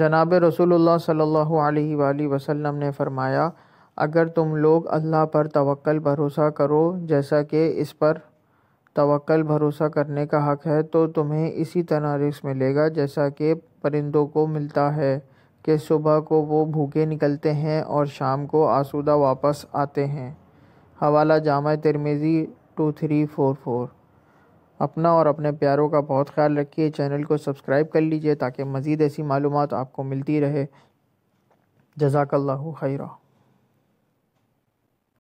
जनाब रसूलुल्लाह सल्लल्लाहु अलैहि वसल्लम ने फरमाया अगर तुम लोग अल्लाह पर तवक्ल भरोसा करो जैसा कि इस पर तवक्ल भरोसा करने का हक़ है तो तुम्हें इसी तरह रिस्क मिलेगा जैसा कि परिंदों को मिलता है कि सुबह को वो भूखे निकलते हैं और शाम को आसूदा वापस आते हैं हवाला Jami Tirmizi two three four four अपना और अपने प्यारों का बहुत ख्याल रखिए चैनल को सब्सक्राइब कर लीजिए ताकि मज़ीद ऐसी मालूम आपको मिलती रहे जजाकल्ला खैरा